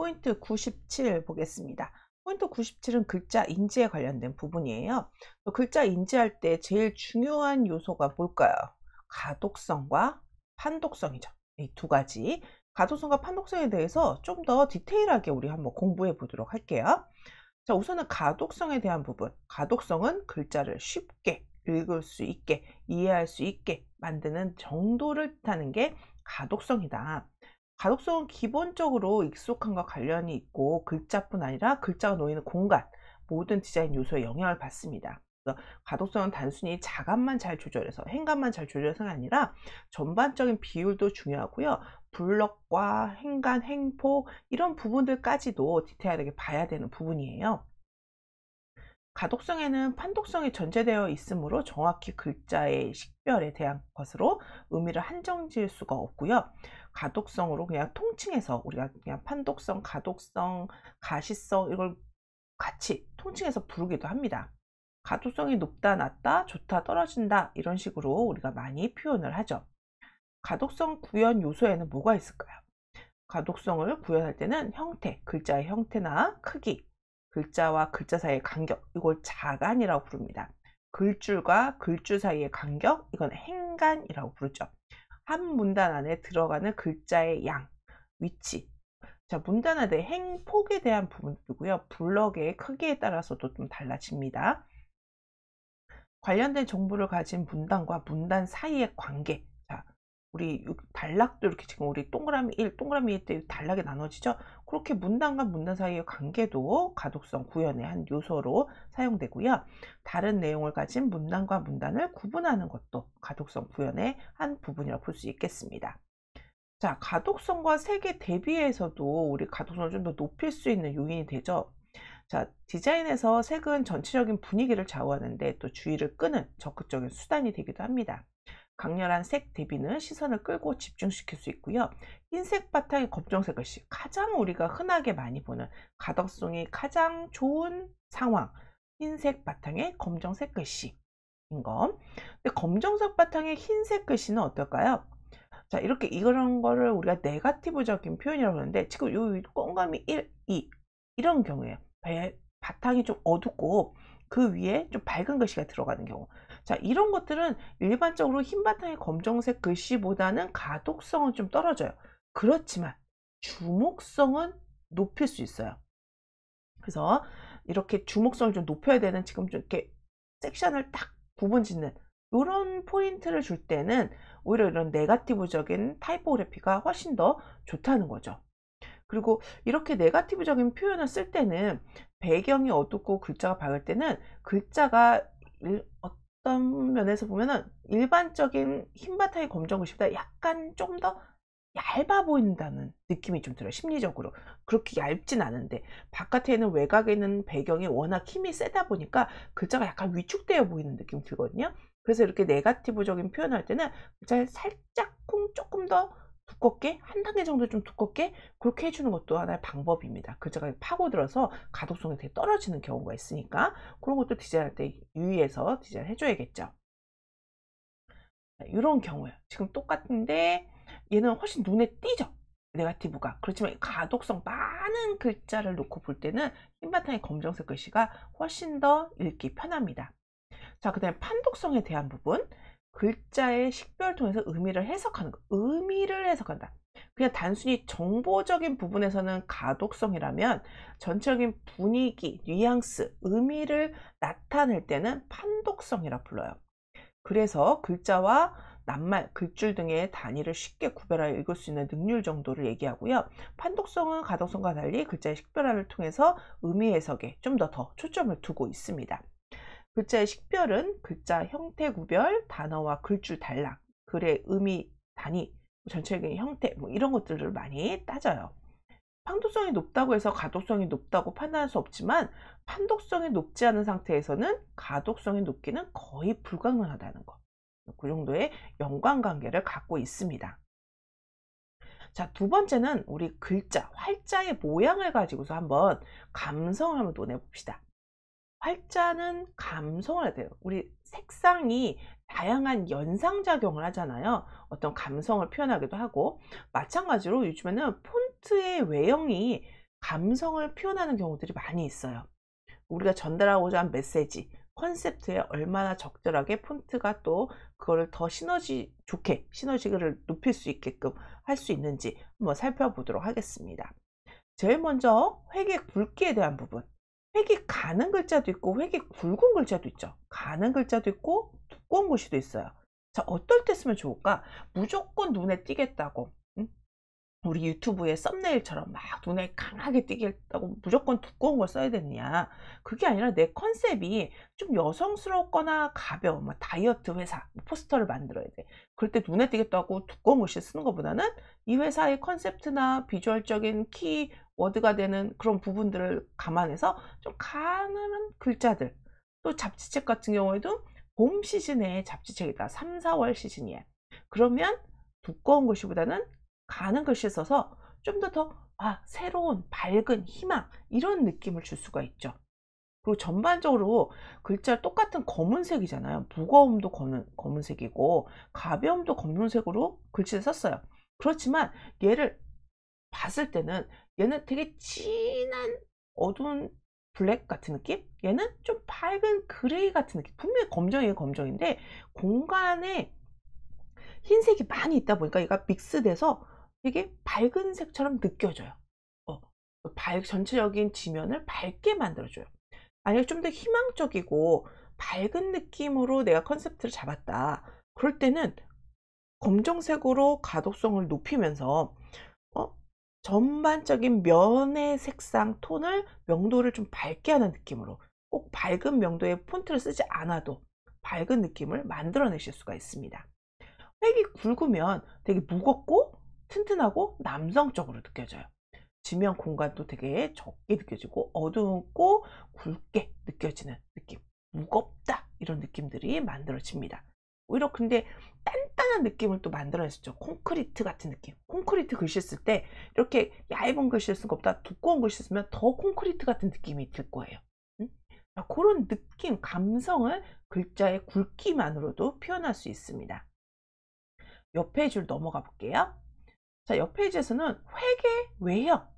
포인트 97 보겠습니다. 포인트 97은 글자 인지에 관련된 부분이에요. 글자 인지할 때 제일 중요한 요소가 뭘까요? 가독성과 판독성이죠. 이 두 가지. 가독성과 판독성에 대해서 좀 더 디테일하게 우리 한번 공부해 보도록 할게요. 자, 우선은 가독성에 대한 부분. 가독성은 글자를 쉽게 읽을 수 있게, 이해할 수 있게 만드는 정도를 뜻하는 게 가독성이다. 가독성은 기본적으로 익숙함과 관련이 있고 글자뿐 아니라 글자가 놓이는 공간, 모든 디자인 요소에 영향을 받습니다. 가독성은 단순히 자감만 잘 조절해서 행간만 잘 조절해서가 아니라 전반적인 비율도 중요하고요. 블럭과 행간, 행포 이런 부분들까지도 디테일하게 봐야 되는 부분이에요. 가독성에는 판독성이 전제되어 있으므로 정확히 글자의 식별에 대한 것으로 의미를 한정 지을 수가 없고요. 가독성으로 그냥 통칭해서 우리가 그냥 판독성, 가독성, 가시성 이걸 같이 통칭해서 부르기도 합니다. 가독성이 높다, 낮다, 좋다, 떨어진다 이런 식으로 우리가 많이 표현을 하죠. 가독성 구현 요소에는 뭐가 있을까요? 가독성을 구현할 때는 형태, 글자의 형태나 크기, 글자와 글자 사이의 간격 이걸 자간이라고 부릅니다. 글줄과 글줄 사이의 간격 이건 행간이라고 부르죠. 한 문단 안에 들어가는 글자의 양, 위치. 자, 문단 안에 행폭에 대한 부분이고요. 블럭의 크기에 따라서도 좀 달라집니다. 관련된 정보를 가진 문단과 문단 사이의 관계, 우리 단락도 이렇게 지금 우리 동그라미 1, 동그라미 2때 단락이 나눠지죠. 그렇게 문단과 문단 사이의 관계도 가독성 구현의 한 요소로 사용되고요. 다른 내용을 가진 문단과 문단을 구분하는 것도 가독성 구현의 한 부분이라고 볼 수 있겠습니다. 자, 가독성과 색의 대비에서도 우리 가독성을 좀 더 높일 수 있는 요인이 되죠. 자, 디자인에서 색은 전체적인 분위기를 좌우하는데 또 주의를 끄는 적극적인 수단이 되기도 합니다. 강렬한 색 대비는 시선을 끌고 집중시킬 수 있고요. 흰색 바탕에 검정색 글씨 가장 우리가 흔하게 많이 보는 가덕성이 가장 좋은 상황 흰색 바탕에 검정색 글씨인 것. 근데 검정색 바탕에 흰색 글씨는 어떨까요? 자 이렇게 이런 거를 우리가 네가티브적인 표현이라고 하는데 지금 요 공감이 1, 2 이런 경우에 바탕이 좀 어둡고 그 위에 좀 밝은 글씨가 들어가는 경우 자 이런 것들은 일반적으로 흰 바탕의 검정색 글씨보다는 가독성은 좀 떨어져요. 그렇지만 주목성은 높일 수 있어요. 그래서 이렇게 주목성을 좀 높여야 되는 지금 좀 이렇게 섹션을 딱 구분 짓는 이런 포인트를 줄 때는 오히려 이런 네가티브적인 타이포그래피가 훨씬 더 좋다는 거죠. 그리고 이렇게 네가티브적인 표현을 쓸 때는 배경이 어둡고 글자가 밝을 때는 글자가 어, 어떤 면에서 보면은 일반적인 흰 바탕의 검정고시보다 약간 좀 더 얇아 보인다는 느낌이 좀 들어요 심리적으로 그렇게 얇진 않은데 바깥에 있는 외곽에 있는 배경이 워낙 힘이 세다 보니까 글자가 약간 위축되어 보이는 느낌이 들거든요 그래서 이렇게 네가티브적인 표현할 때는 글자를 살짝 쿵 조금 더 두껍게 한 단계 정도 좀 두껍게 그렇게 해주는 것도 하나의 방법입니다. 글자가 그 파고들어서 가독성이 되게 떨어지는 경우가 있으니까 그런 것도 디자인할 때 유의해서 디자인 해줘야겠죠. 이런 경우요. 에 지금 똑같은데 얘는 훨씬 눈에 띄죠. 네가티브가 그렇지만 가독성 많은 글자를 놓고 볼 때는 흰 바탕의 검정색 글씨가 훨씬 더 읽기 편합니다. 자, 그 다음에 판독성에 대한 부분. 글자의 식별을 통해서 의미를 해석하는 것, 의미를 해석한다. 그냥 단순히 정보적인 부분에서는 가독성이라면 전체적인 분위기, 뉘앙스, 의미를 나타낼 때는 판독성이라 불러요. 그래서 글자와 낱말, 글줄 등의 단위를 쉽게 구별하여 읽을 수 있는 능률 정도를 얘기하고요. 판독성은 가독성과 달리 글자의 식별화를 통해서 의미 해석에 좀 더 더 초점을 두고 있습니다. 글자의 식별은 글자 형태 구별, 단어와 글줄 단락, 글의 의미 단위, 뭐 전체적인 형태 뭐 이런 것들을 많이 따져요. 판독성이 높다고 해서 가독성이 높다고 판단할 수 없지만 판독성이 높지 않은 상태에서는 가독성이 높기는 거의 불가능하다는 것. 그 정도의 연관관계를 갖고 있습니다. 자, 두 번째는 우리 글자, 활자의 모양을 가지고서 한번 감성을 한번 논해 봅시다. 활자는 감성을 해야 돼요. 우리 색상이 다양한 연상작용을 하잖아요. 어떤 감성을 표현하기도 하고 마찬가지로 요즘에는 폰트의 외형이 감성을 표현하는 경우들이 많이 있어요. 우리가 전달하고자 한 메시지, 컨셉트에 얼마나 적절하게 폰트가 또 그거를 더 시너지 좋게 시너지를 높일 수 있게끔 할 수 있는지 한번 살펴보도록 하겠습니다. 제일 먼저 회계 굵기에 대한 부분 획이 가는 글자도 있고 획이 굵은 글자도 있죠. 가는 글자도 있고 두꺼운 글씨도 있어요. 자, 어떨 때 쓰면 좋을까? 무조건 눈에 띄겠다고. 응? 우리 유튜브의 썸네일처럼 막 눈에 강하게 띄겠다고 무조건 두꺼운 걸 써야 되느냐. 그게 아니라 내 컨셉이 좀 여성스럽거나 가벼운 막 뭐 다이어트 회사 뭐 포스터를 만들어야 돼. 그럴 때 눈에 띄겠다고 두꺼운 글씨 쓰는 것보다는 이 회사의 컨셉트나 비주얼적인 키, 워드가 되는 그런 부분들을 감안해서 좀가늘한 글자들 또 잡지책 같은 경우에도 봄 시즌에 잡지책이다 3, 4월 시즌이에 그러면 두꺼운 글씨보다는 가는 글씨 써서 좀 더 더 아, 새로운 밝은 희망 이런 느낌을 줄 수가 있죠 그리고 전반적으로 글자 똑같은 검은색이잖아요 무거움도 검은, 검은색이고 가벼움도 검은색으로 글씨를 썼어요 그렇지만 얘를 봤을 때는 얘는 되게 진한 어두운 블랙 같은 느낌? 얘는 좀 밝은 그레이 같은 느낌. 분명히 검정이에요, 검정인데 공간에 흰색이 많이 있다 보니까 얘가 믹스돼서 되게 밝은 색처럼 느껴져요. 어, 밝, 전체적인 지면을 밝게 만들어줘요. 만약에 좀더 희망적이고 밝은 느낌으로 내가 컨셉트를 잡았다. 그럴 때는 검정색으로 가독성을 높이면서 전반적인 면의 색상, 톤을 명도를 좀 밝게 하는 느낌으로 꼭 밝은 명도의 폰트를 쓰지 않아도 밝은 느낌을 만들어내실 수가 있습니다. 획이 굵으면 되게 무겁고 튼튼하고 남성적으로 느껴져요. 지면 공간도 되게 적게 느껴지고 어둡고 굵게 느껴지는 느낌 무겁다 이런 느낌들이 만들어집니다 오히려 근데 단단한 느낌을 또만들어냈수죠 콘크리트 같은 느낌. 콘크리트 글씨 쓸 때 이렇게 얇은 글씨를 쓴 것보다 두꺼운 글씨 쓰면 더 콘크리트 같은 느낌이 들 거예요. 음? 그런 느낌, 감성을 글자의 굵기만으로도 표현할 수 있습니다. 옆에줄 넘어가 볼게요. 자, 옆에줄에서는 획의 외형.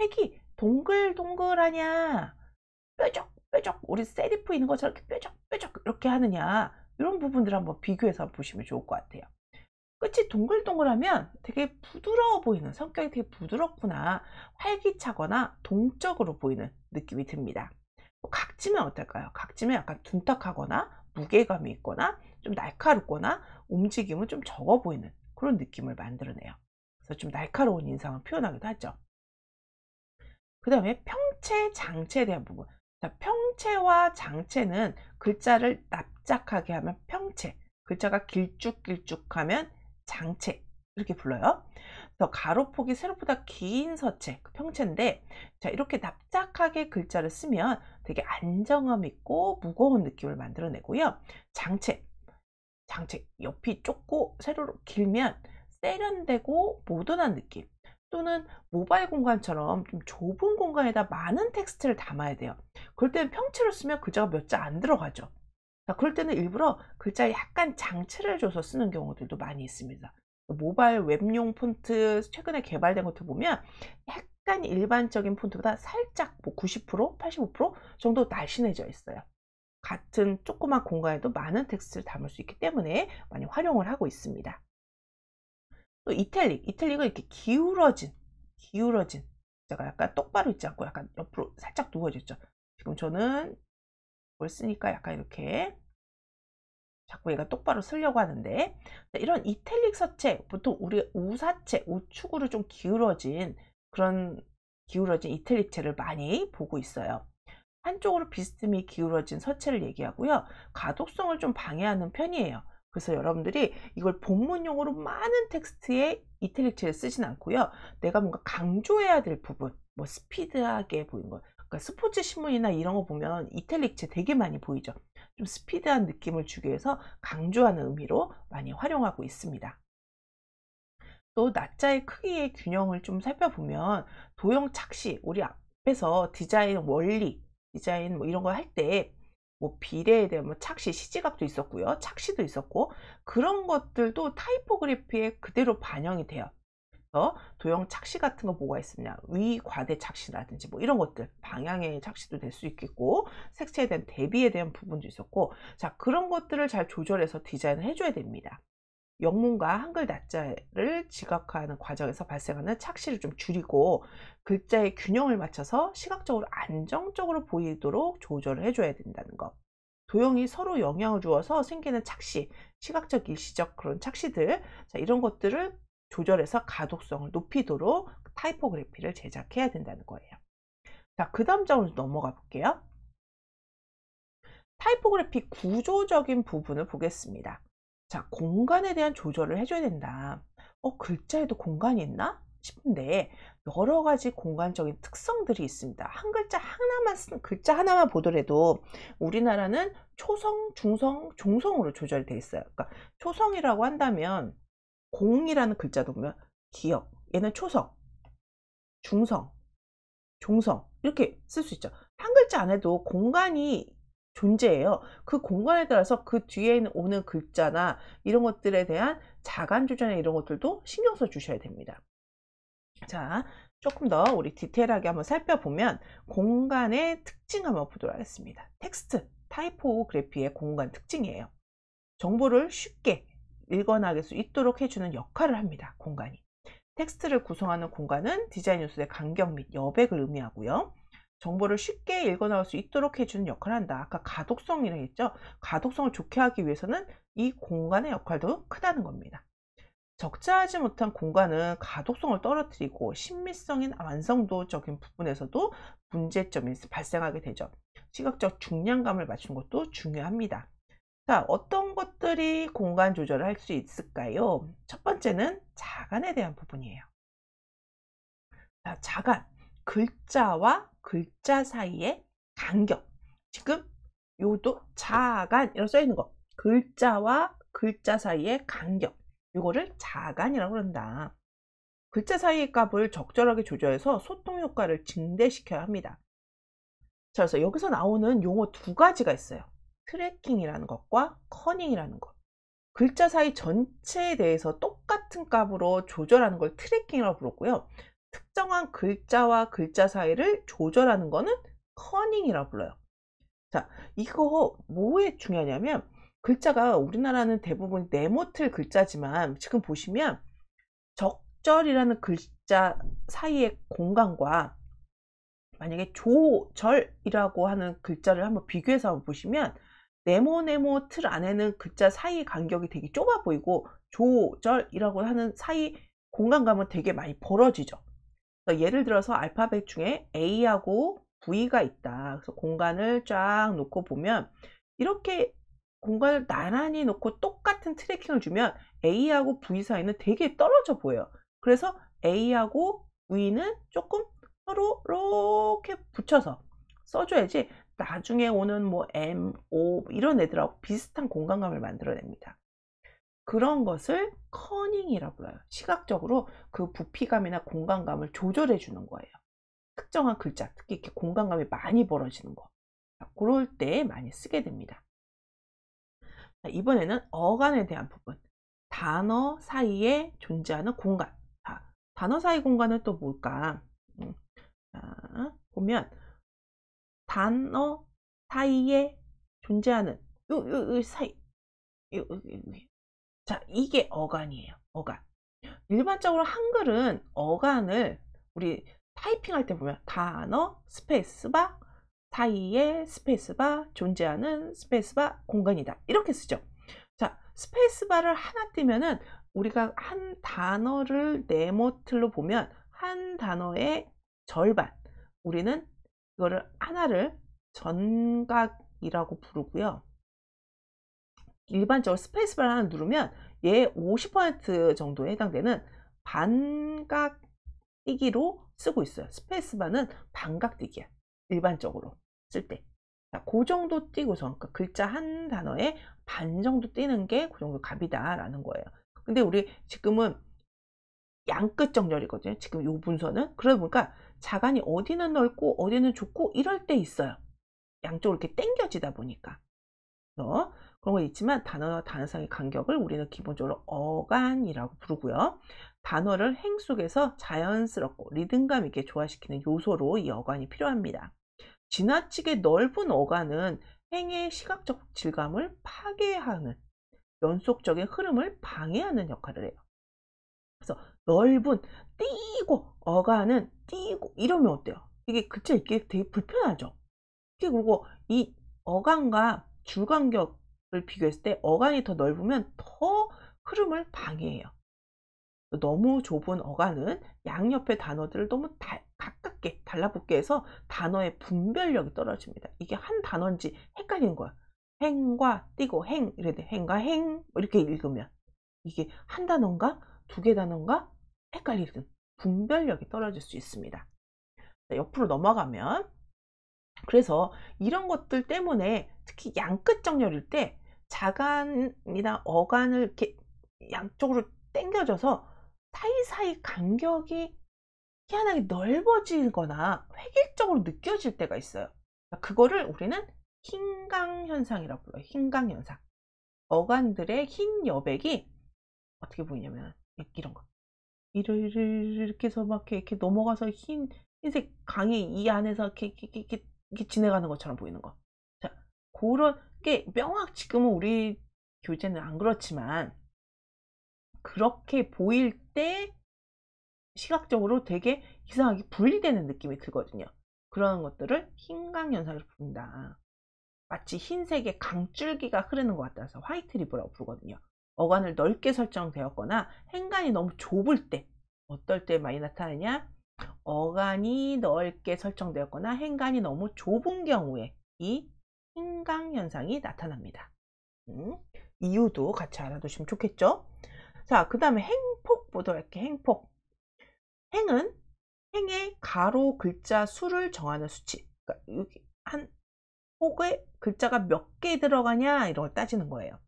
획이 동글동글하냐, 뾰족뾰족, 우리 세리프 있는 것처럼 뾰족뾰족 이렇게 하느냐, 이런 부분들 한번 비교해서 보시면 좋을 것 같아요. 끝이 동글동글하면 되게 부드러워 보이는 성격이 되게 부드럽구나 활기차거나 동적으로 보이는 느낌이 듭니다. 뭐 각지면 어떨까요? 각지면 약간 둔탁하거나 무게감이 있거나 좀 날카롭거나 움직임은 좀 적어 보이는 그런 느낌을 만들어내요. 그래서 좀 날카로운 인상을 표현하기도 하죠. 그 다음에 평체, 장체에 대한 부분. 자, 평체와 장체는 글자를 납작하게 하면 평체, 글자가 길쭉길쭉하면 장체 이렇게 불러요. 그래서 가로폭이 세로보다 긴 서체, 그 평체인데 자 이렇게 납작하게 글자를 쓰면 되게 안정감 있고 무거운 느낌을 만들어내고요. 장체, 장체 옆이 좁고 세로로 길면 세련되고 모던한 느낌 또는 모바일 공간처럼 좀 좁은 공간에다 많은 텍스트를 담아야 돼요. 그럴 때는 평체로 쓰면 글자가 몇 자 안 들어가죠. 자, 그러니까 그럴 때는 일부러 글자에 약간 장치를 줘서 쓰는 경우들도 많이 있습니다. 모바일 웹용 폰트 최근에 개발된 것들 보면 약간 일반적인 폰트보다 살짝 뭐 90%, 85% 정도 날씬해져 있어요. 같은 조그만 공간에도 많은 텍스트를 담을 수 있기 때문에 많이 활용을 하고 있습니다. 또 이탈릭, 이탈릭은 이렇게 기울어진, 기울어진. 제가 약간 똑바로 있지 않고 약간 옆으로 살짝 누워져 있죠. 지금 저는 뭘 쓰니까 약간 이렇게 자꾸 얘가 똑바로 쓰려고 하는데 이런 이탈릭 서체, 보통 우리 우사체, 우측으로 좀 기울어진 그런 기울어진 이탈릭체를 많이 보고 있어요. 한쪽으로 비스듬히 기울어진 서체를 얘기하고요. 가독성을 좀 방해하는 편이에요. 그래서 여러분들이 이걸 본문용으로 많은 텍스트에 이탈릭체를 쓰진 않고요. 내가 뭔가 강조해야 될 부분, 뭐 스피드하게 보이는 것, 그러니까 스포츠 신문이나 이런 거 보면 이탈릭체 되게 많이 보이죠. 좀 스피드한 느낌을 주기 위해서 강조하는 의미로 많이 활용하고 있습니다. 또 낱자의 크기의 균형을 좀 살펴보면 도형 착시, 우리 앞에서 디자인 원리, 디자인 뭐 이런 거할때 뭐 비례에 대한 뭐 착시, 시지각도 있었고요. 착시도 있었고 그런 것들도 타이포그래피에 그대로 반영이 돼요. 그래서 도형 착시 같은 거 뭐가 있습냐 위과대 착시라든지 뭐 이런 것들 방향의 착시도 될 수 있겠고 색채에 대한 대비에 대한 부분도 있었고 자 그런 것들을 잘 조절해서 디자인을 해줘야 됩니다. 영문과 한글 낱자를 지각하는 과정에서 발생하는 착시를 좀 줄이고 글자의 균형을 맞춰서 시각적으로 안정적으로 보이도록 조절을 해줘야 된다는 것. 도형이 서로 영향을 주어서 생기는 착시, 시각적 일시적 그런 착시들 자, 이런 것들을 조절해서 가독성을 높이도록 타이포그래피를 제작해야 된다는 거예요. 자, 그 다음 장으로 넘어가 볼게요. 타이포그래피 구조적인 부분을 보겠습니다. 자, 공간에 대한 조절을 해줘야 된다. 어, 글자에도 공간이 있나? 싶은데 여러 가지 공간적인 특성들이 있습니다. 한 글자 하나만 쓴 글자 하나만 보더라도 우리나라는 초성, 중성, 종성으로 조절돼 있어요. 그러니까 초성이라고 한다면 공이라는 글자도 보면 기억, 얘는 초성, 중성, 종성 이렇게 쓸 수 있죠. 한 글자 안해도 공간이 존재예요. 그 공간에 따라서 그 뒤에 오는 글자나 이런 것들에 대한 자간조절이나 이런 것들도 신경 써 주셔야 됩니다. 자, 조금 더 우리 디테일하게 한번 살펴보면 공간의 특징 한번 보도록 하겠습니다. 텍스트, 타이포그래피의 공간 특징이에요. 정보를 쉽게 읽어나갈 수 있도록 해주는 역할을 합니다. 공간이. 텍스트를 구성하는 공간은 디자인 요소의 간격 및 여백을 의미하고요. 정보를 쉽게 읽어나올 수 있도록 해주는 역할을 한다. 아까 가독성이라 했죠. 가독성을 좋게 하기 위해서는 이 공간의 역할도 크다는 겁니다. 적자하지 못한 공간은 가독성을 떨어뜨리고 심미성인 완성도적인 부분에서도 문제점이 발생하게 되죠. 시각적 중량감을 맞추는 것도 중요합니다. 자, 어떤 것들이 공간 조절을 할 수 있을까요? 첫 번째는 자간에 대한 부분이에요. 자, 자간. 글자와 글자 사이의 간격 지금 요도 자간이라고 써있는 거 글자와 글자 사이의 간격 이거를 자간이라고 그런다 글자 사이의 값을 적절하게 조절해서 소통 효과를 증대시켜야 합니다 자, 그래서 여기서 나오는 용어 두 가지가 있어요 트래킹이라는 것과 커닝이라는 것 글자 사이 전체에 대해서 똑같은 값으로 조절하는 걸 트래킹이라고 부르고요 특정한 글자와 글자 사이를 조절하는 거는 커닝이라 고 불러요. 자, 이거 뭐에 중요하냐면 글자가 우리나라는 대부분 네모틀 글자지만 지금 보시면 적절이라는 글자 사이의 공간과 만약에 조절이라고 하는 글자를 한번 비교해서 한번 보시면 네모네모 틀 안에는 글자 사이 간격이 되게 좁아 보이고 조절이라고 하는 사이 공간감은 되게 많이 벌어지죠. 예를 들어서 알파벳 중에 A하고 V가 있다. 그래서 공간을 쫙 놓고 보면 이렇게 공간을 나란히 놓고 똑같은 트래킹을 주면 A하고 V 사이는 되게 떨어져 보여요. 그래서 A하고 V는 조금 서로 이렇게 붙여서 써줘야지 나중에 오는 뭐 M, O 이런 애들하고 비슷한 공간감을 만들어냅니다. 그런 것을 커닝이라 고 불러요. 시각적으로 그 부피감이나 공간감을 조절해 주는 거예요. 특정한 글자, 특히 이렇게 공간감이 많이 벌어지는 거. 그럴 때 많이 쓰게 됩니다. 이번에는 어간에 대한 부분. 단어 사이에 존재하는 공간. 단어 사이 공간은 또 뭘까? 음, 보면 단어 사이에 존재하는 요, 요, 요 사이 요, 요, 요, 자, 이게 어간이에요. 어간. 일반적으로 한글은 어간을 우리 타이핑할 때 보면 단어, 스페이스바, 사이에 스페이스바, 존재하는 스페이스바, 공간이다. 이렇게 쓰죠. 자, 스페이스바를 하나 띄면은 우리가 한 단어를 네모틀로 보면 한 단어의 절반. 우리는 이거를 하나를 전각이라고 부르고요. 일반적으로 스페이스바를 하나 누르면 얘 50% 정도에 해당되는 반각 뛰기로 쓰고 있어요. 스페이스바는 반각 뛰기야. 일반적으로 쓸 때. 그 정도 뛰고서 그러니까 글자 한 단어에 반 정도 뛰는 게 그 정도 값이다라는 거예요. 근데 우리 지금은 양 끝 정렬이거든요. 지금 이분서는 그러다 보니까 자간이 어디는 넓고 어디는 좁고 이럴 때 있어요. 양쪽으로 이렇게 땡겨지다 보니까. 그래서 그런 건 있지만 단어와 단어상의 간격을 우리는 기본적으로 어간이라고 부르고요. 단어를 행 속에서 자연스럽고 리듬감 있게 조화시키는 요소로 이 어간이 필요합니다. 지나치게 넓은 어간은 행의 시각적 질감을 파괴하는 연속적인 흐름을 방해하는 역할을 해요. 그래서 넓은 띄고 어간은 띄고 이러면 어때요? 이게 글자 읽기 되게 불편하죠. 그리고 이 어간과 줄간격 비교했을 때 어간이 더 넓으면 더 흐름을 방해해요. 너무 좁은 어간은 양옆의 단어들을 너무 다, 가깝게 달라붙게 해서 단어의 분별력이 떨어집니다. 이게 한 단어인지 헷갈리는 거야. 행과 띄고 행이래 행과 행 뭐 이렇게 읽으면 이게 한 단어인가 두 개 단어인가 헷갈리든 분별력이 떨어질 수 있습니다. 옆으로 넘어가면 그래서 이런 것들 때문에 특히 양 끝 정렬일 때 자간이나 어간을 이렇게 양쪽으로 당겨져서 사이사이 간격이 희한하게 넓어지거나 획일적으로 느껴질 때가 있어요. 그러니까 그거를 우리는 흰강현상이라고 불러요. 흰강현상. 어간들의 흰 여백이 어떻게 보이냐면 이런 거. 이렇게 해서 막 이렇게, 넘어가서 흰 흰색 강이 이 안에서 이렇게, 이렇게, 이렇게 이게 렇 지내가는 것처럼 보이는 거. 자, 그런 게 명확 지금은 우리 교재는 안 그렇지만 그렇게 보일 때 시각적으로 되게 이상하게 분리되는 느낌이 들거든요. 그러는 것들을 흰강연상을 부른다. 마치 흰색의 강줄기가 흐르는 것 같아서 화이트 리브라고 부르거든요. 어관을 넓게 설정되었거나 행간이 너무 좁을 때 어떨 때 많이 나타나냐? 어간이 넓게 설정되었거나 행간이 너무 좁은 경우에 이 행강 현상이 나타납니다. 음, 이유도 같이 알아두시면 좋겠죠. 자, 그 다음에 행폭 보도이렇게 행폭. 행은 행의 가로 글자 수를 정하는 수치. 그러니까 여기 한 폭에 글자가 몇 개 들어가냐 이런 걸 따지는 거예요.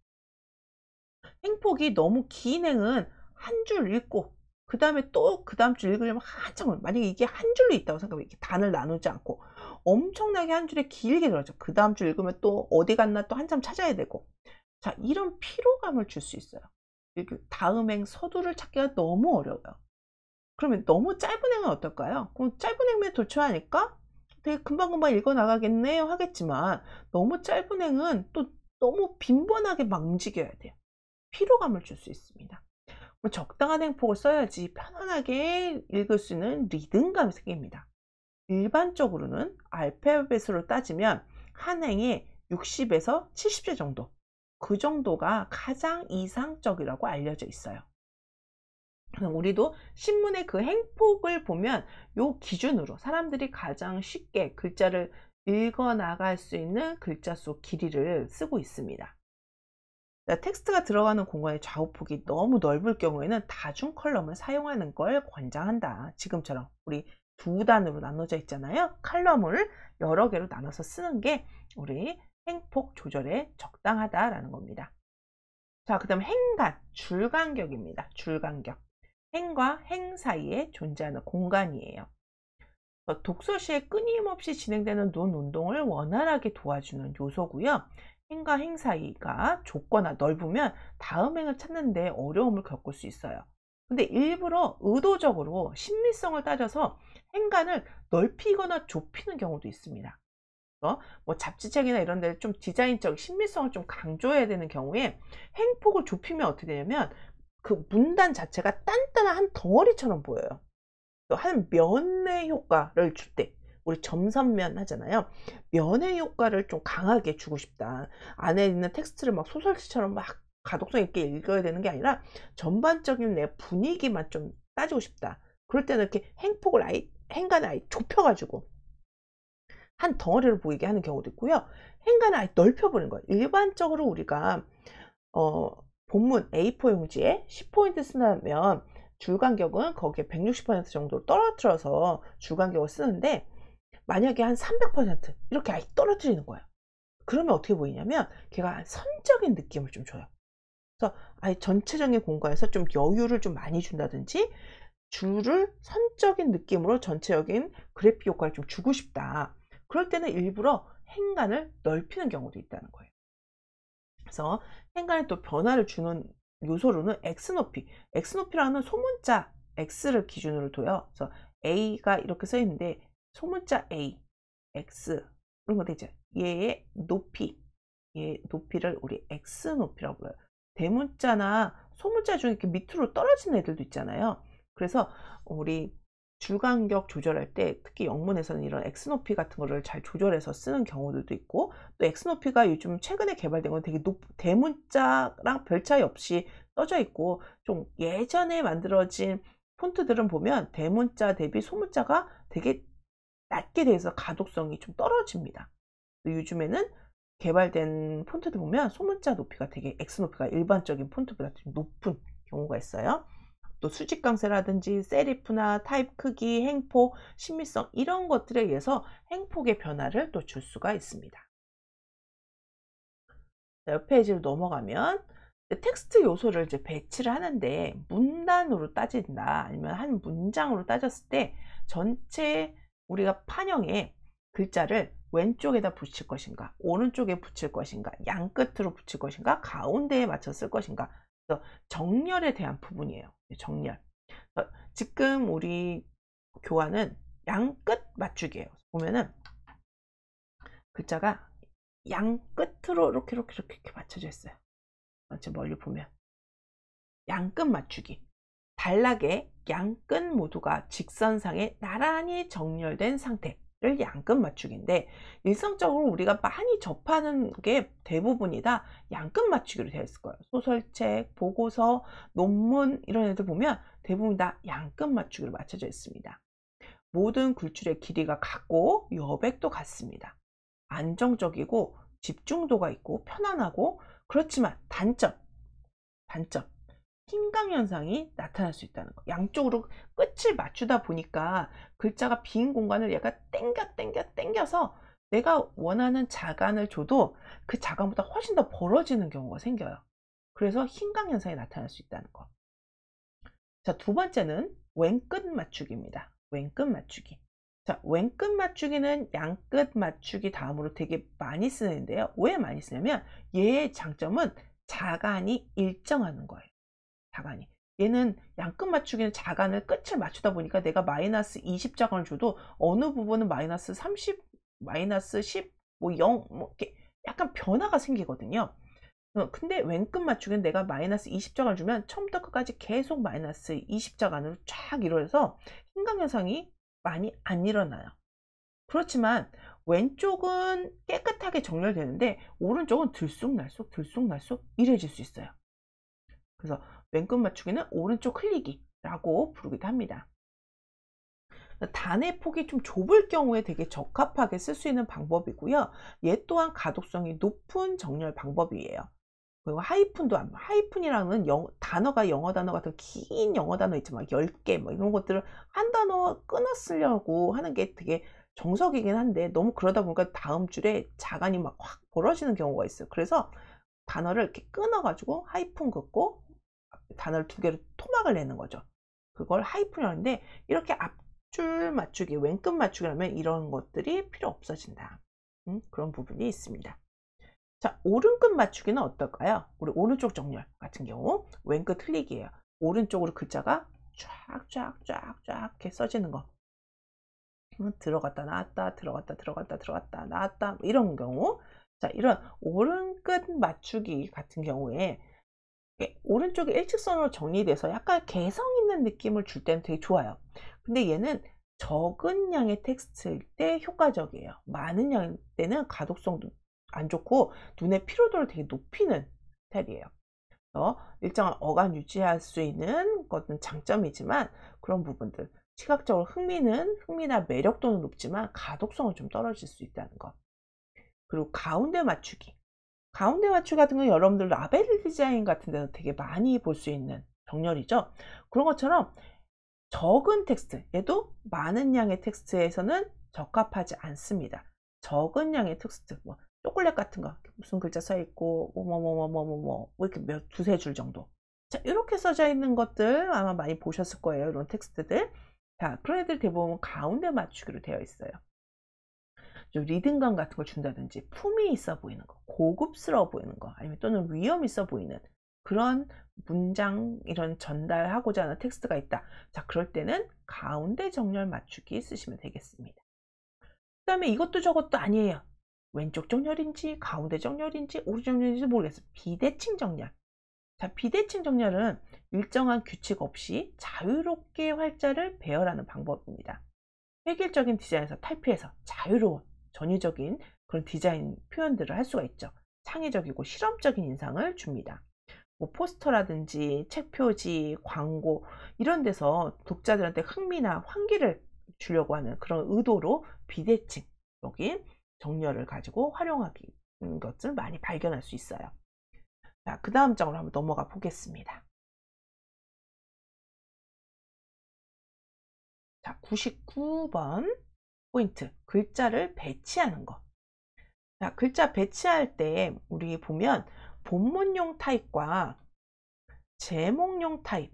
행폭이 너무 긴 행은 한 줄 읽고 그 다음에 또 그 다음 줄 읽으려면 한참 을 만약에 이게 한 줄로 있다고 생각하면 이렇게 단을 나누지 않고 엄청나게 한 줄에 길게 들어죠 그 다음 줄 읽으면 또 어디 갔나 또 한참 찾아야 되고 자 이런 피로감을 줄 수 있어요 이렇게 다음 행 서두를 찾기가 너무 어려워요 그러면 너무 짧은 행은 어떨까요 그럼 짧은 행에 도출하니까 되게 금방금방 읽어 나가겠네 요 하겠지만 너무 짧은 행은 또 너무 빈번하게 막 움직여야 돼요 피로감을 줄 수 있습니다 뭐 적당한 행폭을 써야지 편안하게 읽을 수 있는 리듬감이 생깁니다. 일반적으로는 알파벳으로 따지면 한 행에 60에서 70제 정도 그 정도가 가장 이상적이라고 알려져 있어요. 우리도 신문의 그 행폭을 보면 요 기준으로 사람들이 가장 쉽게 글자를 읽어 나갈 수 있는 글자 수 길이를 쓰고 있습니다. 그러니까 텍스트가 들어가는 공간의 좌우폭이 너무 넓을 경우에는 다중 컬럼을 사용하는 걸 권장한다. 지금처럼 우리 두 단으로 나눠져 있잖아요. 칼럼을 여러 개로 나눠서 쓰는 게 우리 행폭 조절에 적당하다라는 겁니다. 자, 그 다음 행간, 줄간격입니다. 줄간격. 행과 행 사이에 존재하는 공간이에요. 어, 독서 시에 끊임없이 진행되는 논 운동을 원활하게 도와주는 요소고요. 행과 행사이가 좁거나 넓으면 다음 행을 찾는데 어려움을 겪을 수 있어요. 근데 일부러 의도적으로 심리성을 따져서 행간을 넓히거나 좁히는 경우도 있습니다. 뭐 잡지책이나 이런 데 좀 디자인적 심리성을좀 강조해야 되는 경우에 행폭을 좁히면 어떻게 되냐면 그 문단 자체가 단단한 한 덩어리처럼 보여요. 또 한 면의 효과를 줄때 우리 점선면 하잖아요. 면의 효과를 좀 강하게 주고 싶다. 안에 있는 텍스트를 막 소설시처럼 막 가독성 있게 읽어야 되는 게 아니라 전반적인 내 분위기만 좀 따지고 싶다. 그럴 때는 이렇게 행폭을 아예 행간을 아예 좁혀가지고 한 덩어리를 보이게 하는 경우도 있고요. 행간을 아예 넓혀보는 거예요. 일반적으로 우리가 어, 본문 A4 용지에 10포인트 쓰면 줄간격은 거기에 160% 정도 떨어뜨려서 줄간격을 쓰는데 만약에 한 300% 이렇게 아예 떨어뜨리는 거예요. 그러면 어떻게 보이냐면 걔가 선적인 느낌을 좀 줘요. 그래서 아예 전체적인 공간에서 좀 여유를 좀 많이 준다든지 줄을 선적인 느낌으로 전체적인 그래픽 효과를 좀 주고 싶다. 그럴 때는 일부러 행간을 넓히는 경우도 있다는 거예요. 그래서 행간에 또 변화를 주는 요소로는 x 높이, x 높이라는 소문자 x를 기준으로 둬요. 그래서 a가 이렇게 써 있는데 소문자 A, X 이런 거 되죠. 얘의 높이, 얘의 높이를 우리 X 높이라고 불러요. 대문자나 소문자 중에 이렇게 밑으로 떨어지는 애들도 있잖아요. 그래서 우리 줄간격 조절할 때 특히 영문에서는 이런 X 높이 같은 거를 잘 조절해서 쓰는 경우들도 있고 또 X 높이가 요즘 최근에 개발된 건 되게 높, 대문자랑 별 차이 없이 써져 있고 좀 예전에 만들어진 폰트들은 보면 대문자 대비 소문자가 되게 낮게 돼서 가독성이 좀 떨어집니다. 요즘에는 개발된 폰트들 보면 소문자 높이가 되게 X 높이가 일반적인 폰트보다 좀 높은 경우가 있어요. 또 수직 강세라든지 세리프나 타입 크기, 행포, 심미성 이런 것들에 의해서 행폭의 변화를 또 줄 수가 있습니다. 옆 페이지로 넘어가면 텍스트 요소를 이제 배치를 하는데 문단으로 따진다 아니면 한 문장으로 따졌을 때 전체 우리가 판형에 글자를 왼쪽에다 붙일 것인가 오른쪽에 붙일 것인가 양끝으로 붙일 것인가 가운데에 맞춰 쓸 것인가 정렬에 대한 부분이에요 네, 정렬 지금 우리 교환은 양 끝 맞추기예요 보면은 글자가 양끝으로 이렇게 이렇게 이렇게 맞춰져 있어요. 먼저 멀리 보면 양 끝 맞추기 발락의 양끈 모두가 직선상에 나란히 정렬된 상태를 양끈 맞추기인데 일상적으로 우리가 많이 접하는 게 대부분이 다양끈 맞추기로 되어 있을 거예요. 소설책, 보고서, 논문 이런 애들 보면 대부분 다양끈 맞추기로 맞춰져 있습니다. 모든 굴출의 길이가 같고 여백도 같습니다. 안정적이고 집중도가 있고 편안하고 그렇지만 단점, 단점 킹강 현상이 나타날 수 있다는 거 양쪽으로 끝을 맞추다 보니까 글자가 빈 공간을 얘가 땡겨 땡겨 땡겨서 내가 원하는 자간을 줘도 그 자간보다 훨씬 더 벌어지는 경우가 생겨요 그래서 흰강 현상이 나타날 수 있다는 거 자, 두 번째는 왼끝 맞추기입니다. 왼끝 맞추기. 자, 왼끝 맞추기는 양끝 맞추기 다음으로 되게 많이 쓰는데요. 왜 많이 쓰냐면 얘의 장점은 자간이 일정하는 거예요. 가만히 얘는 양끝 맞추기는 자간을 끝을 맞추다 보니까 내가 마이너스 20자간을 줘도 어느 부분은 마이너스 30, 마이너스 10, 뭐 0, 뭐 이렇게 약간 변화가 생기거든요. 어, 근데 왼끝 맞추기는 내가 마이너스 20자간을 주면 처음부터 끝까지 계속 마이너스 20자간으로 쫙 이루어져서 흰강현상이 많이 안 일어나요. 그렇지만 왼쪽은 깨끗하게 정렬되는데 오른쪽은 들쑥날쑥 들쑥날쑥 이래질 수 있어요. 그래서 왼끝 맞추기는 오른쪽 클릭이라고 부르기도 합니다. 단의 폭이 좀 좁을 경우에 되게 적합하게 쓸 수 있는 방법이고요. 얘 또한 가독성이 높은 정렬 방법이에요. 그리고 하이픈도 하이픈이라는 영, 단어가 영어 단어 같은 긴 영어 단어 있지만 10개 뭐 이런 것들을 한 단어 끊어 쓰려고 하는 게 되게 정석이긴 한데 너무 그러다 보니까 다음 줄에 자간이 막 확 벌어지는 경우가 있어요. 그래서 단어를 이렇게 끊어가지고 하이픈 긋고 단어를 두 개로 토막을 내는 거죠. 그걸 하이프이라는데 이렇게 앞줄 맞추기, 왼끝 맞추기라면 이런 것들이 필요 없어진다. 음, 그런 부분이 있습니다. 자, 오른끝 맞추기는 어떨까요? 우리 오른쪽 정렬 같은 경우 왼끝 흘리기예요. 오른쪽으로 글자가 쫙쫙쫙쫙 써지는 거. 들어갔다 나왔다 들어갔다 들어갔다 들어갔다 나왔다 뭐 이런 경우 자 이런 오른끝 맞추기 같은 경우에 예, 오른쪽에 일직선으로 정리돼서 약간 개성 있는 느낌을 줄 때는 되게 좋아요. 근데 얘는 적은 양의 텍스트일 때 효과적이에요. 많은 양 때는 가독성도 안 좋고 눈의 피로도를 되게 높이는 스타일이에요. 그래서 일정한 어감 유지할 수 있는 것은 장점이지만 그런 부분들 시각적으로 흥미는 흥미나 매력도는 높지만 가독성은 좀 떨어질 수 있다는 것. 그리고 가운데 맞추기. 가운데 맞추 같은 건 여러분들 라벨 디자인 같은 데서 되게 많이 볼 수 있는 정렬이죠. 그런 것처럼 적은 텍스트, 얘도 많은 양의 텍스트에서는 적합하지 않습니다. 적은 양의 텍스트, 뭐 초콜릿 같은 거 무슨 글자 써 있고 뭐뭐뭐 뭐 뭐뭐 뭐 이렇게 몇 두세 줄 정도. 자 이렇게 써져 있는 것들 아마 많이 보셨을 거예요. 이런 텍스트들. 자, 프로애들 대부분 가운데 맞추기로 되어 있어요. 좀 리듬감 같은 걸 준다든지 품이 있어 보이는 거, 고급스러워 보이는 거, 아니면 또는 위험 있어 보이는 그런 문장 이런 전달하고자 하는 텍스트가 있다. 자, 그럴 때는 가운데 정렬 맞추기 쓰시면 되겠습니다. 그 다음에 이것도 저것도 아니에요. 왼쪽 정렬인지 가운데 정렬인지 오른쪽 정렬인지 모르겠어요. 비대칭 정렬. 자, 비대칭 정렬은 일정한 규칙 없이 자유롭게 활자를 배열하는 방법입니다. 획일적인 디자인에서 탈피해서 자유로운 전위적인 그런 디자인 표현들을 할 수가 있죠. 창의적이고 실험적인 인상을 줍니다. 뭐 포스터라든지 책 표지, 광고 이런 데서 독자들한테 흥미나 환기를 주려고 하는 그런 의도로 비대칭적인 정렬을 가지고 활용하는 음, 것을 많이 발견할 수 있어요. 자, 그 다음 장으로 한번 넘어가 보겠습니다. 자, 99번 포인트, 글자를 배치하는 것. 자, 글자 배치할 때 우리 보면 본문용 타입과 제목용 타입,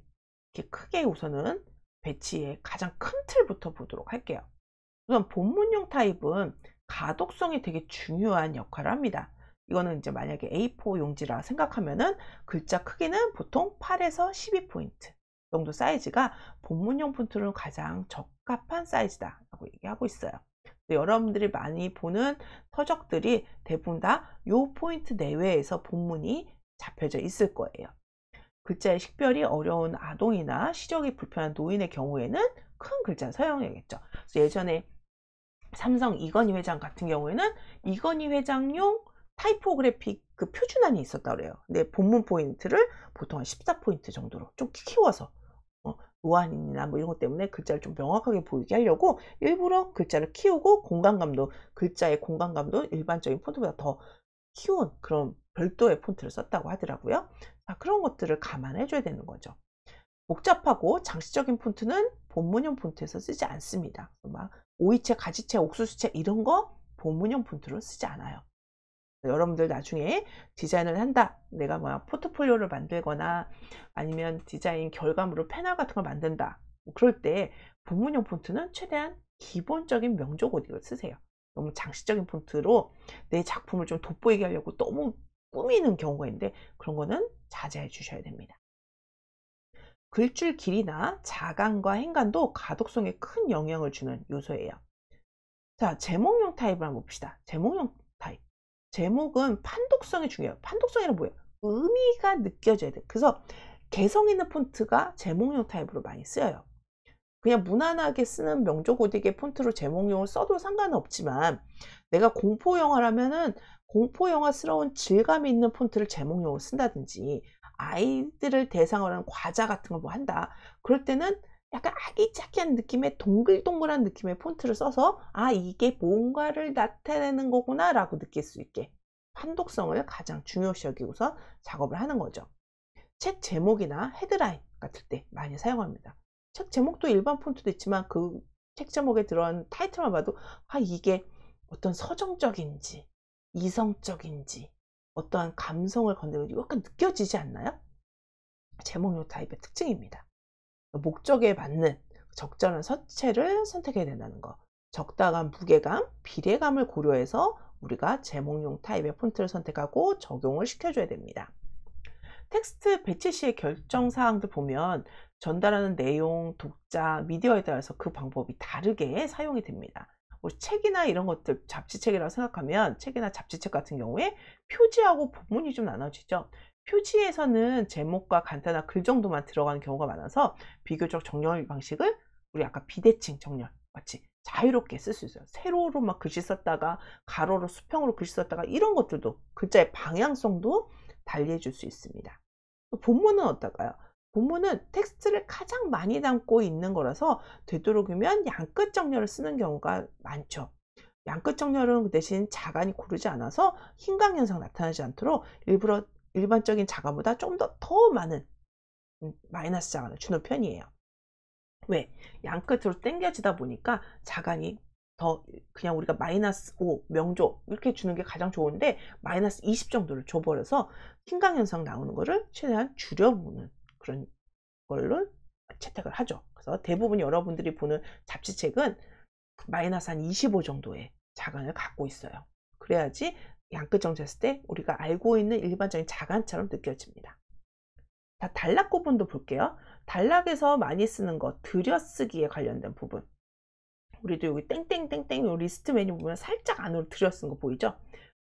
이렇게 크게 우선은 배치의 가장 큰 틀부터 보도록 할게요. 우선 본문용 타입은 가독성이 되게 중요한 역할을 합니다. 이거는 이제 만약에 A4 용지라 생각하면은 글자 크기는 보통 8에서 12포인트, 정도 사이즈가 본문용 폰트로 가장 적합한 사이즈다 라고 얘기하고 있어요 여러분들이 많이 보는 서적들이 대부분 다 요 포인트 내외에서 본문이 잡혀져 있을 거예요 글자의 식별이 어려운 아동이나 시력이 불편한 노인의 경우에는 큰 글자 사용해야겠죠 예전에 삼성 이건희 회장 같은 경우에는 이건희 회장용 타이포그래픽 그 표준안이 있었다 그래요. 근데 본문 포인트를 보통 한 14포인트 정도로 좀 키워서 어, 노안이나 뭐 이런 것 때문에 글자를 좀 명확하게 보이게 하려고 일부러 글자를 키우고 공간감도 글자의 공간감도 일반적인 폰트보다 더 키운 그런 별도의 폰트를 썼다고 하더라고요. 자, 그런 것들을 감안해 줘야 되는 거죠. 복잡하고 장식적인 폰트는 본문형 폰트에서 쓰지 않습니다. 막오이채가지채옥수수채 이런 거 본문형 폰트로 쓰지 않아요. 여러분들 나중에 디자인을 한다 내가 뭐야 포트폴리오를 만들거나 아니면 디자인 결과물로 패널 같은 걸 만든다 뭐 그럴 때 본문용 폰트는 최대한 기본적인 명조 고딕을 쓰세요 너무 장식적인 폰트로 내 작품을 좀 돋보이게 하려고 너무 꾸미는 경우가 있는데 그런 거는 자제해 주셔야 됩니다 글줄 길이나 자간과 행간도 가독성에 큰 영향을 주는 요소예요 자 제목용 타입을 한번 봅시다 제목용 제목은 판독성이 중요해요. 판독성이란 뭐예요? 의미가 느껴져야 돼. 그래서 개성 있는 폰트가 제목용 타입으로 많이 쓰여요. 그냥 무난하게 쓰는 명조 고딕의 폰트로 제목용을 써도 상관없지만 내가 공포 영화라면은 공포 영화스러운 질감 이 있는 폰트를 제목용으로 쓴다든지 아이들을 대상으로 하는 과자 같은 걸 뭐 한다. 그럴 때는 약간 아기자기한 느낌의 동글동글한 느낌의 폰트를 써서 아 이게 뭔가를 나타내는 거구나 라고 느낄 수 있게 판독성을 가장 중요시 여기고서 작업을 하는 거죠 책 제목이나 헤드라인 같을 때 많이 사용합니다 책 제목도 일반 폰트도 있지만 그 책 제목에 들어간 타이틀만 봐도 아 이게 어떤 서정적인지 이성적인지 어떠한 감성을 건드리고 약간 느껴지지 않나요? 제목 요 타입의 특징입니다 목적에 맞는 적절한 서체를 선택해야 된다는 것. 적당한 무게감, 비례감을 고려해서 우리가 제목용 타입의 폰트를 선택하고 적용을 시켜줘야 됩니다. 텍스트 배치 시의 결정 사항들 보면 전달하는 내용, 독자, 미디어에 따라서 그 방법이 다르게 사용이 됩니다. 뭐 책이나 이런 것들 잡지책이라고 생각하면 책이나 잡지책 같은 경우에 표지하고 본문이 좀 나눠지죠. 표지에서는 제목과 간단한 글 정도만 들어가는 경우가 많아서 비교적 정렬 방식을 우리 아까 비대칭 정렬 마치 자유롭게 쓸 수 있어요. 세로로 막 글씨 썼다가 가로로 수평으로 글씨 썼다가 이런 것들도 글자의 방향성도 달리해 줄 수 있습니다. 본문은 어떨까요? 본문은 텍스트를 가장 많이 담고 있는 거라서 되도록이면 양끝 정렬을 쓰는 경우가 많죠. 양끝 정렬은 그 대신 자간이 고르지 않아서 흰광 현상 나타나지 않도록 일부러 일반적인 자가보다 좀 더 더 많은 음, 마이너스 자가를 주는 편이에요. 왜? 양 끝으로 당겨지다 보니까 자간이 더 그냥 우리가 마이너스 5 명조 이렇게 주는 게 가장 좋은데 마이너스 20 정도를 줘버려서 킹강현상 나오는 거를 최대한 줄여보는 그런 걸로 채택을 하죠. 그래서 대부분 여러분들이 보는 잡지책은 마이너스 한 25 정도의 자간을 갖고 있어요. 그래야지 양끝정지했을 때 우리가 알고 있는 일반적인 자간처럼 느껴집니다. 자, 단락 구분도 볼게요. 단락에서 많이 쓰는 거 들여쓰기에 관련된 부분. 우리도 여기 땡땡땡땡 요 리스트 메뉴 보면 살짝 안으로 들여쓴 거 보이죠?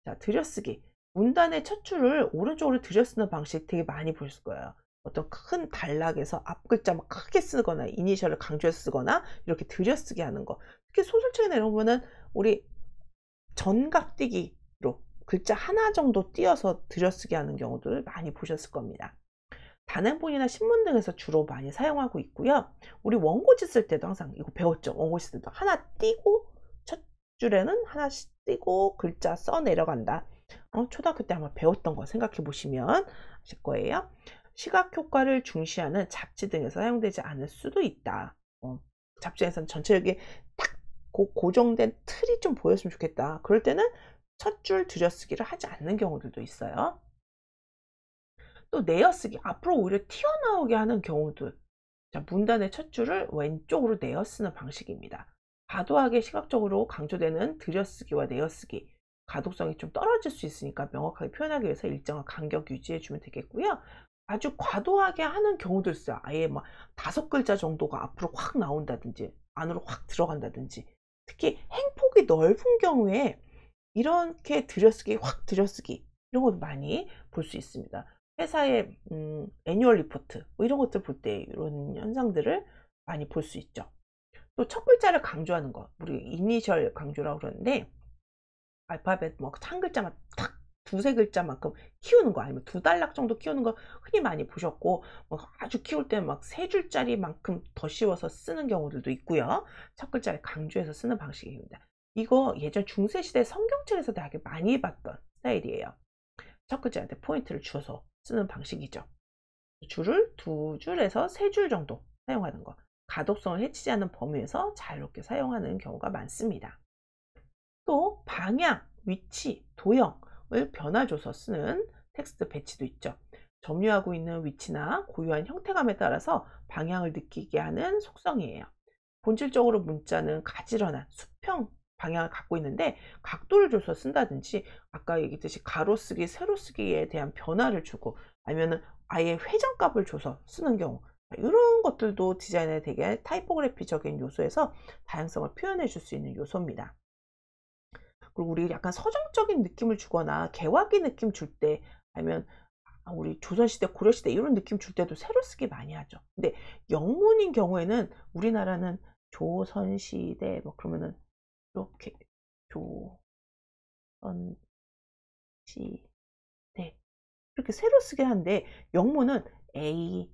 자, 들여쓰기. 문단의 첫 줄을 오른쪽으로 들여쓰는 방식 되게 많이 보실 거예요. 어떤 큰 단락에서 앞글자 막 크게 쓰거나 이니셜을 강조해서 쓰거나 이렇게 들여쓰기 하는 거. 특히 소설책에 내려보면은 우리 전각뛰기 글자 하나 정도 띄어서 들여쓰기 하는 경우들을 많이 보셨을 겁니다. 단행본이나 신문 등에서 주로 많이 사용하고 있고요. 우리 원고지 쓸 때도 항상 이거 배웠죠. 원고지 쓸 때도 하나 띄고 첫 줄에는 하나씩 띄고 글자 써 내려간다. 어, 초등학교 때 아마 배웠던 거 생각해 보시면 아실 거예요. 시각 효과를 중시하는 잡지 등에서 사용되지 않을 수도 있다. 어, 잡지에서는 전체적인 딱 고, 정된 틀이 좀 보였으면 좋겠다. 그럴 때는 첫줄 들여쓰기를 하지 않는 경우들도 있어요. 또 내어쓰기, 앞으로 오히려 튀어나오게 하는 경우도 자, 문단의 첫 줄을 왼쪽으로 내어쓰는 방식입니다. 과도하게 시각적으로 강조되는 들여쓰기와 내어쓰기, 가독성이 좀 떨어질 수 있으니까 명확하게 표현하기 위해서 일정한 간격 유지해 주면 되겠고요. 아주 과도하게 하는 경우도 있어요. 아예 막 다섯 글자 정도가 앞으로 확 나온다든지 안으로 확 들어간다든지 특히 행폭이 넓은 경우에 이렇게 들여쓰기 확 들여쓰기 이런 것도 많이 볼 수 있습니다. 회사의 음, 애니얼 리포트 뭐 이런 것들 볼 때 이런 현상들을 많이 볼 수 있죠. 또 첫 글자를 강조하는 것 우리 이니셜 강조라고 그러는데 알파벳 뭐한 글자만 탁 두세 글자만큼 키우는 거 아니면 두 달락 정도 키우는 거 흔히 많이 보셨고 뭐 아주 키울 때는 막 세 줄짜리만큼 더 씌워서 쓰는 경우들도 있고요. 첫 글자를 강조해서 쓰는 방식입니다. 이거 예전 중세시대 성경책에서 되게 많이 봤던 스타일이에요. 첫 글자한테 포인트를 주어서 쓰는 방식이죠. 줄을 두 줄에서 세 줄 정도 사용하는 것. 가독성을 해치지 않는 범위에서 자유롭게 사용하는 경우가 많습니다. 또 방향, 위치, 도형을 변화줘서 쓰는 텍스트 배치도 있죠. 점유하고 있는 위치나 고유한 형태감에 따라서 방향을 느끼게 하는 속성이에요. 본질적으로 문자는 가지런한 수평 방향을 갖고 있는데 각도를 줘서 쓴다든지 아까 얘기했듯이 가로쓰기, 세로쓰기에 대한 변화를 주고 아니면 아예 회전값을 줘서 쓰는 경우 이런 것들도 디자인에 되게 타이포그래피적인 요소에서 다양성을 표현해 줄 수 있는 요소입니다. 그리고 우리 약간 서정적인 느낌을 주거나 개화기 느낌 줄 때 아니면 아, 우리 조선시대 고려시대 이런 느낌 줄 때도 세로 쓰기 많이 하죠 근데 영문인 경우에는 우리나라는 조선시대 뭐 그러면은 이렇게 조선시대 이렇게 네. 새로 쓰게 하는데 영문은 A,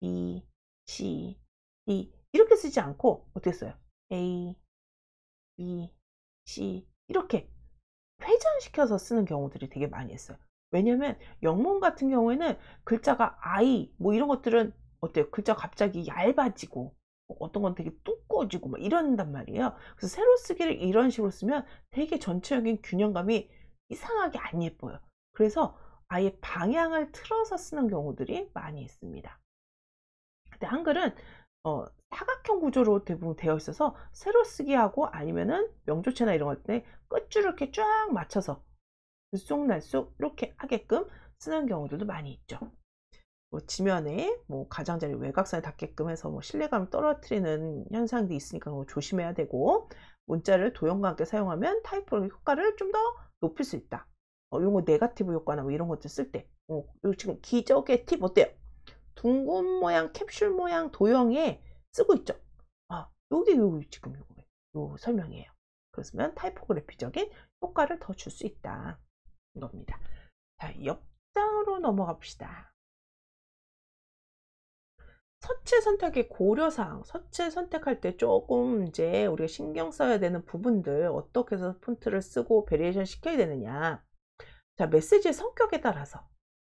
B, C, D 이렇게 쓰지 않고 어떻게 써요? A, B, C 이렇게 회전시켜서 쓰는 경우들이 되게 많이 있어요. 왜냐면 하 영문 같은 경우에는 글자가 I 뭐 이런 것들은 어때요? 글자 갑자기 얇아지고 뭐 어떤 건 되게 두꺼워지고 막 이런단 말이에요. 그래서 세로 쓰기를 이런 식으로 쓰면 되게 전체적인 균형감이 이상하게 안 예뻐요. 그래서 아예 방향을 틀어서 쓰는 경우들이 많이 있습니다. 근데 한글은 어, 사각형 구조로 대부분 되어 있어서 세로 쓰기하고 아니면은 명조체나 이런 것때 끝줄을 이렇게 쫙 맞춰서 들쑥날쑥 이렇게 하게끔 쓰는 경우들도 많이 있죠. 뭐 지면에 뭐 가장자리 외곽선에 닿게끔 해서 뭐 신뢰감을 떨어뜨리는 현상도 있으니까 뭐 조심해야 되고 문자를 도형과 함께 사용하면 타이포의 효과를 좀 더 높일 수 있다. 어, 이런 거 네가티브 효과나 뭐 이런 것들 쓸 때. 어, 지금 기적의 팁 어때요? 둥근 모양, 캡슐 모양 도형에 쓰고 있죠. 아, 요게 요 지금 요거 요 설명이에요. 그렇으면 타이포그래피적인 효과를 더 줄 수 있다. 이겁니다. 자, 옆장으로 넘어갑시다. 서체 선택의 고려사항, 서체 선택할 때 조금 이제 우리가 신경 써야 되는 부분들 어떻게 해서 폰트를 쓰고 베리에이션 시켜야 되느냐 자 메시지의 성격에 따라서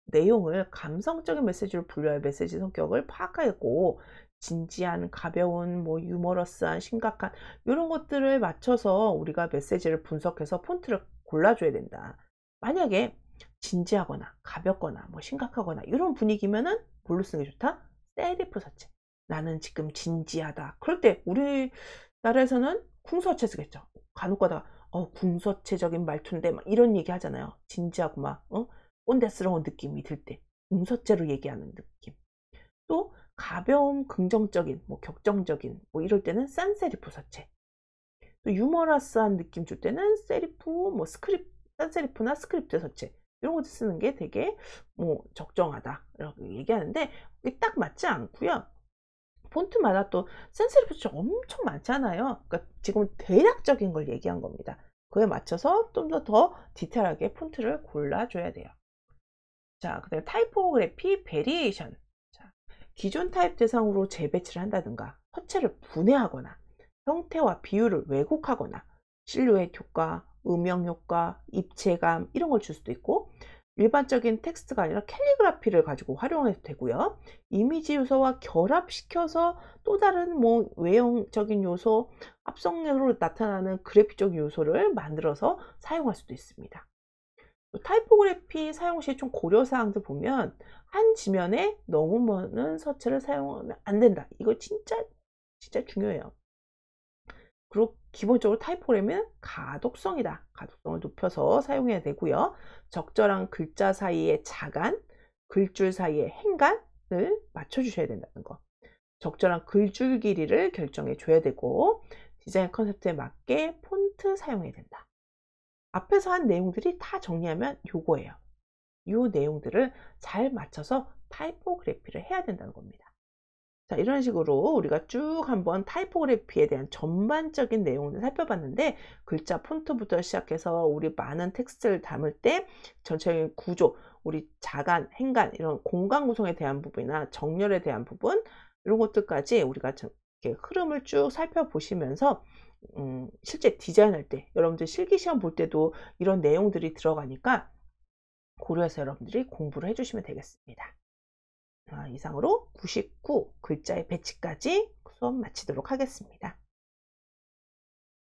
내용을 감성적인 메시지로 분류할 메시지 성격을 파악하고 진지한, 가벼운, 뭐 유머러스한, 심각한 이런 것들을 맞춰서 우리가 메시지를 분석해서 폰트를 골라줘야 된다. 만약에 진지하거나 가볍거나 뭐 심각하거나 이런 분위기면은 뭘로 쓰는 게 좋다? 세리프 사체 나는 지금 진지하다 그럴 때 우리나라에서는 궁서체 쓰겠죠 간혹가다 어, 궁서체적인 말투인데 막 이런 얘기 하잖아요 진지하고 막 어? 꼰대스러운 느낌이 들 때 궁서체로 얘기하는 느낌 또 가벼움 긍정적인 뭐 격정적인 뭐 이럴 때는 싼 세리프 사체 또 유머러스한 느낌 줄 때는 세리프 뭐 스크립 싼 세리프나 스크립트 서체 이런 것도 쓰는 게 되게 뭐 적정하다 이렇게 얘기하는데 딱 맞지 않고요. 폰트마다 또 센스리프 이 엄청 많잖아요. 그러니까 지금 대략적인 걸 얘기한 겁니다. 그에 맞춰서 좀 더 더 디테일하게 폰트를 골라줘야 돼요. 자, 그다음 타이포그래피 베리에이션. 자, 기존 타입 대상으로 재배치를 한다든가 화체를 분해하거나 형태와 비율을 왜곡하거나 실루엣 효과, 음영효과, 입체감 이런 걸 줄 수도 있고 일반적인 텍스트가 아니라 캘리그라피를 가지고 활용해도 되고요. 이미지 요소와 결합시켜서 또 다른 뭐 외형적인 요소, 합성으로 나타나는 그래픽적 요소를 만들어서 사용할 수도 있습니다. 타이포그래피 사용 시에 좀 고려사항도 보면 한 지면에 너무 많은 서체를 사용하면 안 된다. 이거 진짜 진짜 중요해요. 그리고 기본적으로 타이포램은 가독성이다. 가독성을 높여서 사용해야 되고요. 적절한 글자 사이의 자간, 글줄 사이의 행간을 맞춰주셔야 된다는 것. 적절한 글줄 길이를 결정해 줘야 되고 디자인 컨셉트에 맞게 폰트 사용해야 된다. 앞에서 한 내용들이 다 정리하면 요거예요. 요 내용들을 잘 맞춰서 타이포그래피를 해야 된다는 겁니다. 자 이런 식으로 우리가 쭉 한번 타이포그래피에 대한 전반적인 내용을 살펴봤는데 글자 폰트부터 시작해서 우리 많은 텍스트를 담을 때 전체적인 구조 우리 자간, 행간 이런 공간 구성에 대한 부분이나 정렬에 대한 부분 이런 것들까지 우리가 이렇게 흐름을 쭉 살펴보시면서 음, 실제 디자인할 때 여러분들 실기시험 볼 때도 이런 내용들이 들어가니까 고려해서 여러분들이 공부를 해주시면 되겠습니다. 어, 이상으로 99 글자의 배치까지 수업 마치도록 하겠습니다.